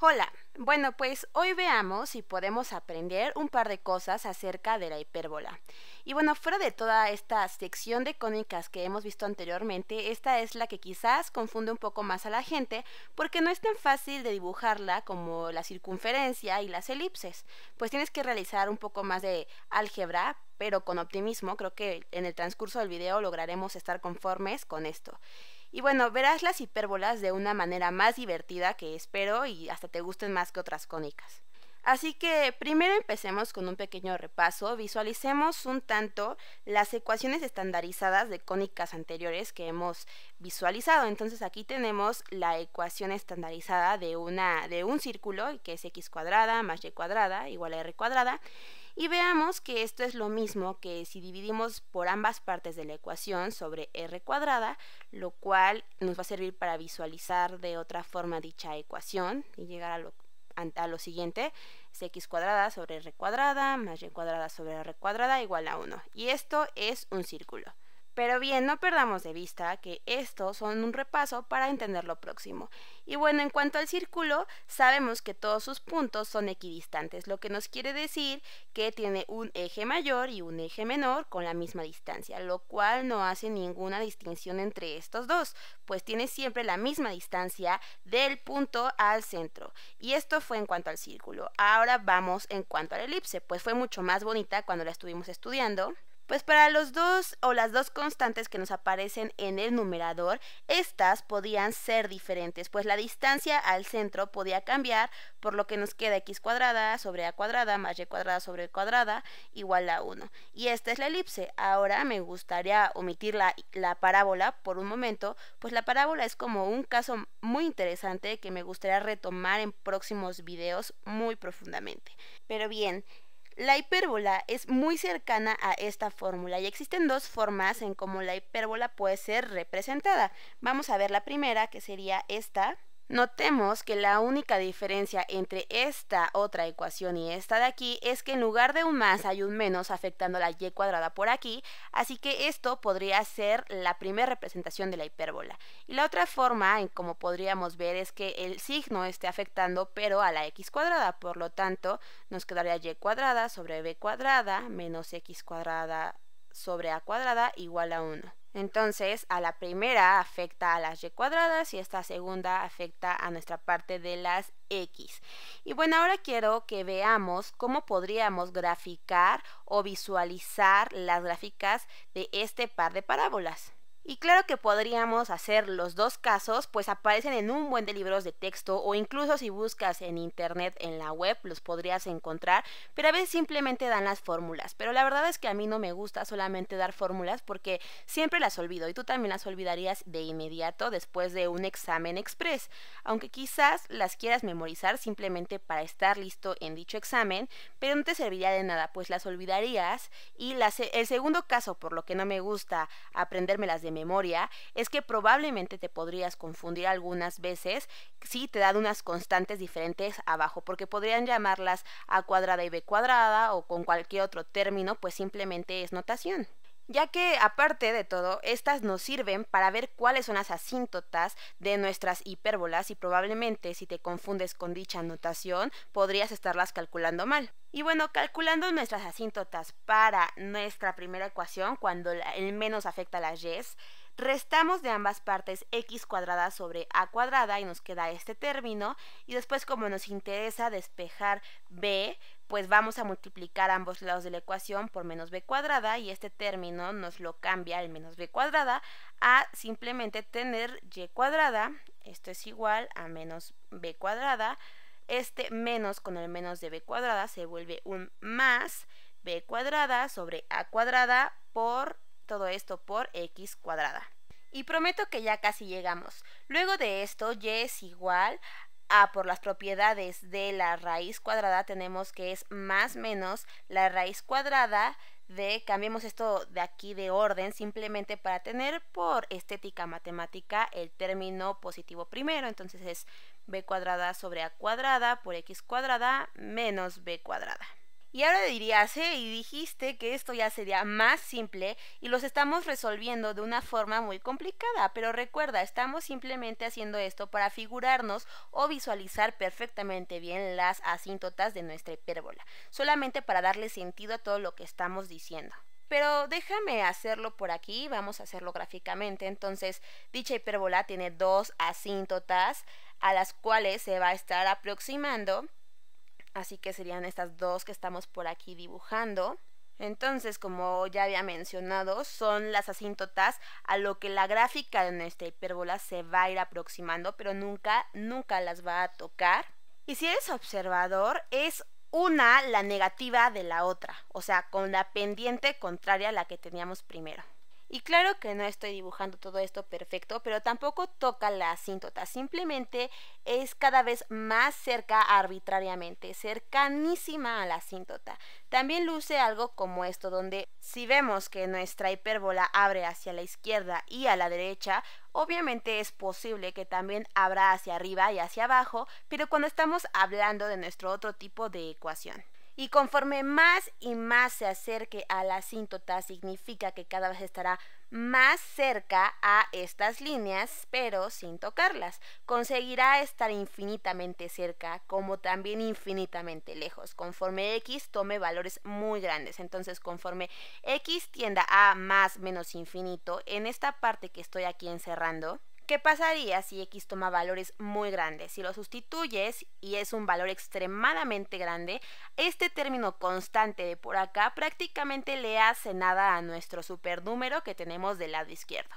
Hola, bueno pues hoy veamos si podemos aprender un par de cosas acerca de la hipérbola. Y bueno, fuera de toda esta sección de cónicas que hemos visto anteriormente, esta es la que quizás confunde un poco más a la gente porque no es tan fácil de dibujarla como la circunferencia y las elipses, pues tienes que realizar un poco más de álgebra pero con optimismo creo que en el transcurso del video lograremos estar conformes con esto. Y bueno, verás las hipérbolas de una manera más divertida que espero y hasta te gusten más que otras cónicas. Así que primero empecemos con un pequeño repaso, visualicemos un tanto las ecuaciones estandarizadas de cónicas anteriores que hemos visualizado. Entonces aquí tenemos la ecuación estandarizada de, una, de un círculo que es x cuadrada más y cuadrada igual a r cuadrada y veamos que esto es lo mismo que si dividimos por ambas partes de la ecuación sobre r cuadrada, lo cual nos va a servir para visualizar de otra forma dicha ecuación y llegar a lo, siguiente, es x cuadrada sobre r cuadrada más y cuadrada sobre r cuadrada igual a 1. Y esto es un círculo. Pero bien, no perdamos de vista que estos son un repaso para entender lo próximo. Y bueno, en cuanto al círculo, sabemos que todos sus puntos son equidistantes, lo que nos quiere decir que tiene un eje mayor y un eje menor con la misma distancia, lo cual no hace ninguna distinción entre estos dos, pues tiene siempre la misma distancia del punto al centro. Y esto fue en cuanto al círculo. Ahora vamos en cuanto a la elipse, pues fue mucho más bonita cuando la estuvimos estudiando. Pues para los dos o las dos constantes que nos aparecen en el numerador, estas podían ser diferentes, pues la distancia al centro podía cambiar, por lo que nos queda x cuadrada sobre a cuadrada más y cuadrada sobre b cuadrada igual a 1. Y esta es la elipse. Ahora me gustaría omitir la, la parábola por un momento, pues la parábola es como un caso muy interesante que me gustaría retomar en próximos videos muy profundamente. Pero bien, la hipérbola es muy cercana a esta fórmula y existen dos formas en cómo la hipérbola puede ser representada. Vamos a ver la primera, que sería esta. Notemos que la única diferencia entre esta otra ecuación y esta de aquí es que en lugar de un más hay un menos afectando la y cuadrada por aquí, así que esto podría ser la primera representación de la hipérbola. Y la otra forma en como podríamos ver es que el signo esté afectando pero a la x cuadrada, por lo tanto nos quedaría y cuadrada sobre b cuadrada menos x cuadrada sobre a cuadrada igual a 1. Entonces, a la primera afecta a las y cuadradas y esta segunda afecta a nuestra parte de las x. Y bueno, ahora quiero que veamos cómo podríamos graficar o visualizar las gráficas de este par de parábolas. Y claro que podríamos hacer los dos casos, pues aparecen en un buen de libros de texto o incluso si buscas en internet, en la web, los podrías encontrar, pero a veces simplemente dan las fórmulas. Pero la verdad es que a mí no me gusta solamente dar fórmulas porque siempre las olvido y tú también las olvidarías de inmediato después de un examen express. Aunque quizás las quieras memorizar simplemente para estar listo en dicho examen, pero no te serviría de nada, pues las olvidarías. Y el segundo caso por lo que no me gusta aprendérmelas de memoria es que probablemente te podrías confundir algunas veces si te dan unas constantes diferentes abajo, porque podrían llamarlas a cuadrada y b cuadrada o con cualquier otro término, pues simplemente es notación ya que aparte de todo, estas nos sirven para ver cuáles son las asíntotas de nuestras hipérbolas y probablemente si te confundes con dicha notación podrías estarlas calculando mal. Y bueno, calculando nuestras asíntotas para nuestra primera ecuación, cuando el menos afecta a las yes, restamos de ambas partes x cuadrada sobre a cuadrada y nos queda este término. Y después como nos interesa despejar b, pues vamos a multiplicar ambos lados de la ecuación por menos b cuadrada y este término nos lo cambia el menos b cuadrada a simplemente tener y cuadrada, esto es igual a menos b cuadrada este menos con el menos de b cuadrada se vuelve un más b cuadrada sobre a cuadrada por todo esto por x cuadrada. Y prometo que ya casi llegamos. Luego de esto, y es igual a por las propiedades de la raíz cuadrada tenemos que es más menos la raíz cuadrada de cambiemos esto de aquí de orden simplemente para tener por estética matemática el término positivo primero. Entonces es b cuadrada sobre a cuadrada por x cuadrada menos b cuadrada. Y ahora dirías, y dijiste que esto ya sería más simple y los estamos resolviendo de una forma muy complicada, pero recuerda, estamos simplemente haciendo esto para figurarnos o visualizar perfectamente bien las asíntotas de nuestra hipérbola, solamente para darle sentido a todo lo que estamos diciendo. Pero déjame hacerlo por aquí, vamos a hacerlo gráficamente. Entonces, dicha hipérbola tiene dos asíntotas a las cuales se va a estar aproximando Así que serían estas dos que estamos por aquí dibujando. Entonces, como ya había mencionado, son las asíntotas a lo que la gráfica de nuestra hipérbola se va a ir aproximando, pero nunca, nunca las va a tocar. Y si eres observador, es una la negativa de la otra, o sea, con la pendiente contraria a la que teníamos primero. Y claro que no estoy dibujando todo esto perfecto, pero tampoco toca la asíntota, simplemente es cada vez más cerca arbitrariamente, cercanísima a la asíntota. También luce algo como esto, donde si vemos que nuestra hipérbola abre hacia la izquierda y a la derecha, obviamente es posible que también abra hacia arriba y hacia abajo, pero cuando estamos hablando de nuestro otro tipo de ecuación. Y conforme más y más se acerque a la asíntota, significa que cada vez estará más cerca a estas líneas, pero sin tocarlas. Conseguirá estar infinitamente cerca, como también infinitamente lejos, conforme x tome valores muy grandes. Entonces, conforme x tienda a más menos infinito, en esta parte que estoy aquí encerrando, ¿Qué pasaría si X toma valores muy grandes? Si lo sustituyes y es un valor extremadamente grande, este término constante de por acá prácticamente le hace nada a nuestro supernúmero que tenemos del lado izquierdo.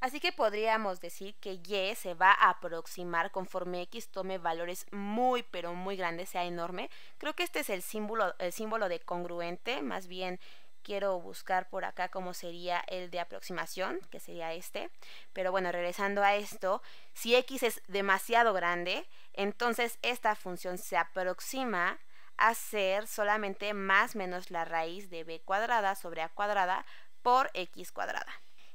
Así que podríamos decir que Y se va a aproximar conforme X tome valores muy pero muy grandes, sea enorme. Creo que este es el símbolo, el símbolo de congruente, más bien quiero buscar por acá cómo sería el de aproximación, que sería este. Pero bueno, regresando a esto, si x es demasiado grande, entonces esta función se aproxima a ser solamente más menos la raíz de b cuadrada sobre a cuadrada por x cuadrada.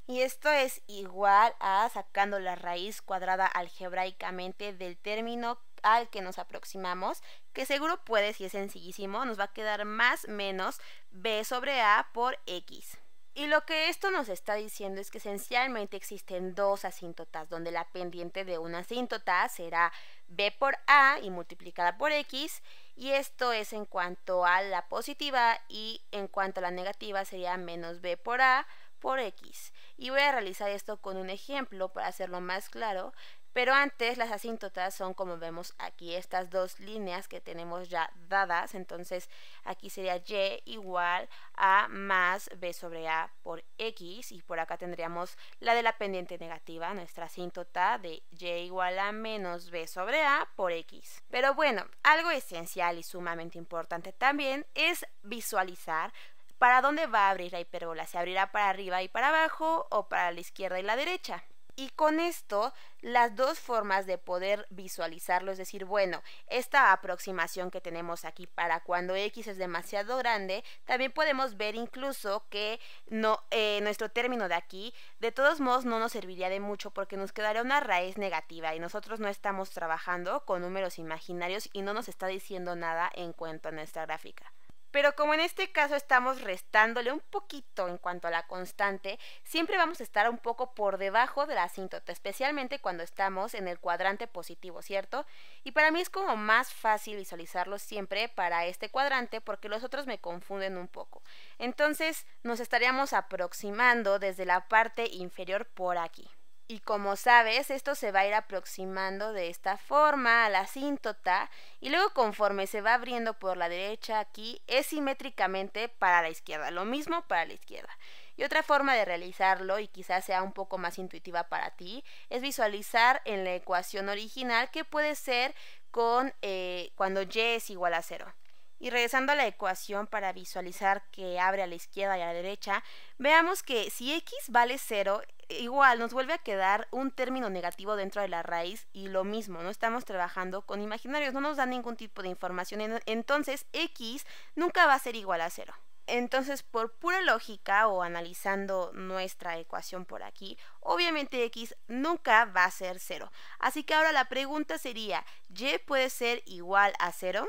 Y esto es igual a sacando la raíz cuadrada algebraicamente del término al que nos aproximamos, que seguro puede, si es sencillísimo, nos va a quedar más menos b sobre a por x. Y lo que esto nos está diciendo es que esencialmente existen dos asíntotas, donde la pendiente de una asíntota será b por a y multiplicada por x, y esto es en cuanto a la positiva y en cuanto a la negativa sería menos b por a por x. Y voy a realizar esto con un ejemplo para hacerlo más claro. Pero antes las asíntotas son como vemos aquí estas dos líneas que tenemos ya dadas. Entonces aquí sería y igual a más b sobre a por x. Y por acá tendríamos la de la pendiente negativa, nuestra asíntota de y igual a menos b sobre a por x. Pero bueno, algo esencial y sumamente importante también es visualizar para dónde va a abrir la hipérbola. ¿Se abrirá para arriba y para abajo o para la izquierda y la derecha? Y con esto, las dos formas de poder visualizarlo, es decir, bueno, esta aproximación que tenemos aquí para cuando x es demasiado grande, también podemos ver incluso que no, eh, nuestro término de aquí, de todos modos, no nos serviría de mucho porque nos quedaría una raíz negativa y nosotros no estamos trabajando con números imaginarios y no nos está diciendo nada en cuanto a nuestra gráfica. Pero como en este caso estamos restándole un poquito en cuanto a la constante, siempre vamos a estar un poco por debajo de la asíntota, especialmente cuando estamos en el cuadrante positivo, ¿cierto? Y para mí es como más fácil visualizarlo siempre para este cuadrante porque los otros me confunden un poco. Entonces nos estaríamos aproximando desde la parte inferior por aquí. Y como sabes, esto se va a ir aproximando de esta forma a la asíntota y luego conforme se va abriendo por la derecha aquí es simétricamente para la izquierda, lo mismo para la izquierda. Y otra forma de realizarlo, y quizás sea un poco más intuitiva para ti, es visualizar en la ecuación original que puede ser con eh, cuando y es igual a cero. Y regresando a la ecuación para visualizar que abre a la izquierda y a la derecha, veamos que si x vale 0, igual nos vuelve a quedar un término negativo dentro de la raíz y lo mismo, no estamos trabajando con imaginarios, no nos da ningún tipo de información, entonces x nunca va a ser igual a cero. Entonces, por pura lógica o analizando nuestra ecuación por aquí, obviamente x nunca va a ser cero. Así que ahora la pregunta sería, ¿y puede ser igual a cero?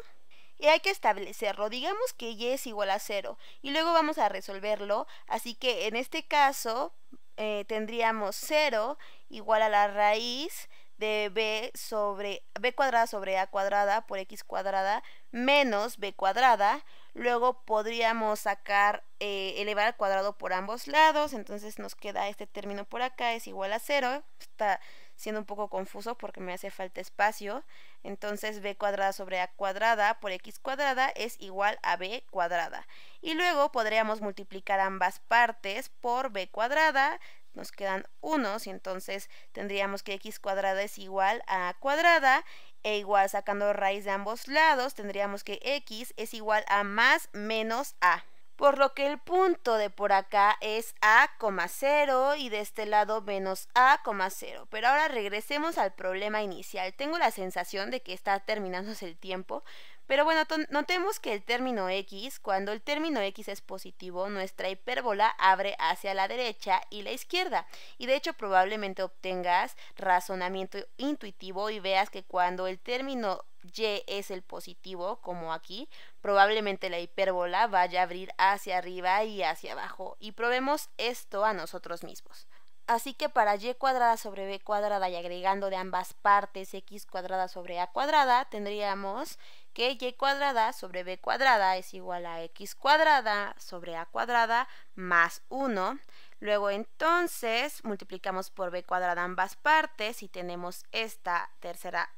y hay que establecerlo. Digamos que y es igual a cero y luego vamos a resolverlo. Así que en este caso eh, tendríamos 0 igual a la raíz de b sobre b cuadrada sobre a cuadrada por x cuadrada menos b cuadrada. Luego podríamos sacar eh, elevar al cuadrado por ambos lados. Entonces nos queda este término por acá es igual a 0. Está siendo un poco confuso porque me hace falta espacio. Entonces b cuadrada sobre a cuadrada por x cuadrada es igual a b cuadrada. Y luego podríamos multiplicar ambas partes por b cuadrada, nos quedan unos y entonces tendríamos que x cuadrada es igual a a cuadrada e igual sacando raíz de ambos lados tendríamos que x es igual a más menos a por lo que el punto de por acá es A,0 y de este lado menos A,0. Pero ahora regresemos al problema inicial. Tengo la sensación de que está terminándose el tiempo, pero bueno, notemos que el término x, cuando el término x es positivo, nuestra hipérbola abre hacia la derecha y la izquierda. Y de hecho probablemente obtengas razonamiento intuitivo y veas que cuando el término y es el positivo, como aquí, Probablemente la hipérbola vaya a abrir hacia arriba y hacia abajo, y probemos esto a nosotros mismos. Así que para y cuadrada sobre b cuadrada y agregando de ambas partes x cuadrada sobre a cuadrada, tendríamos que y cuadrada sobre b cuadrada es igual a x cuadrada sobre a cuadrada más 1. Luego entonces multiplicamos por b cuadrada ambas partes y tenemos esta tercera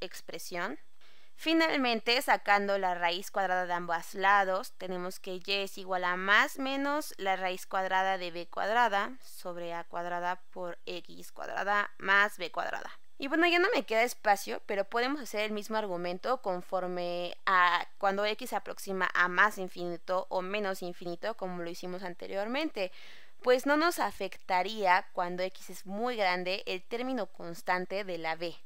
expresión Finalmente, sacando la raíz cuadrada de ambos lados, tenemos que y es igual a más menos la raíz cuadrada de b cuadrada sobre a cuadrada por x cuadrada más b cuadrada. Y bueno, ya no me queda espacio, pero podemos hacer el mismo argumento conforme a cuando x se aproxima a más infinito o menos infinito, como lo hicimos anteriormente pues no nos afectaría cuando x es muy grande el término constante de la b.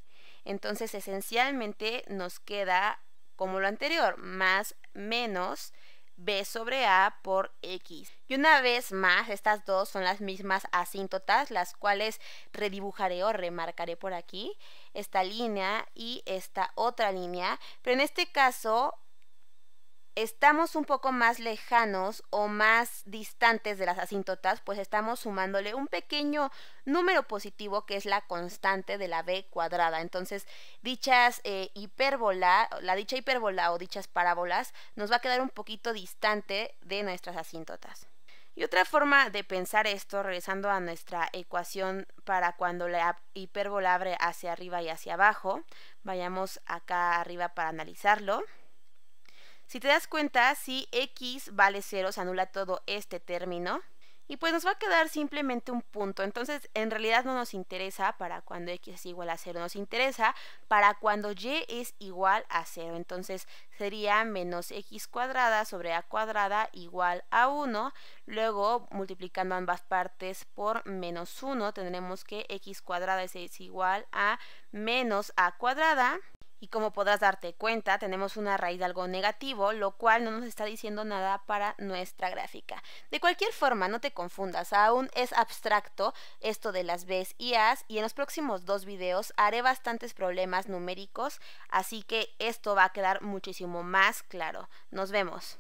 Entonces, esencialmente nos queda como lo anterior, más menos b sobre a por x. Y una vez más, estas dos son las mismas asíntotas, las cuales redibujaré o remarcaré por aquí, esta línea y esta otra línea, pero en este caso estamos un poco más lejanos o más distantes de las asíntotas, pues estamos sumándole un pequeño número positivo que es la constante de la b cuadrada. Entonces, dichas eh, hipérbola, la dicha hipérbola o dichas parábolas nos va a quedar un poquito distante de nuestras asíntotas. Y otra forma de pensar esto, regresando a nuestra ecuación para cuando la hipérbola abre hacia arriba y hacia abajo, vayamos acá arriba para analizarlo. Si te das cuenta, si x vale 0, se anula todo este término. Y pues nos va a quedar simplemente un punto. Entonces, en realidad no nos interesa para cuando x es igual a 0. Nos interesa para cuando y es igual a 0. Entonces, sería menos x cuadrada sobre a cuadrada igual a 1. Luego, multiplicando ambas partes por menos 1, tendremos que x cuadrada es igual a menos a cuadrada. Y como podrás darte cuenta, tenemos una raíz de algo negativo, lo cual no nos está diciendo nada para nuestra gráfica. De cualquier forma, no te confundas, aún es abstracto esto de las Bs y As, y en los próximos dos videos haré bastantes problemas numéricos, así que esto va a quedar muchísimo más claro. Nos vemos.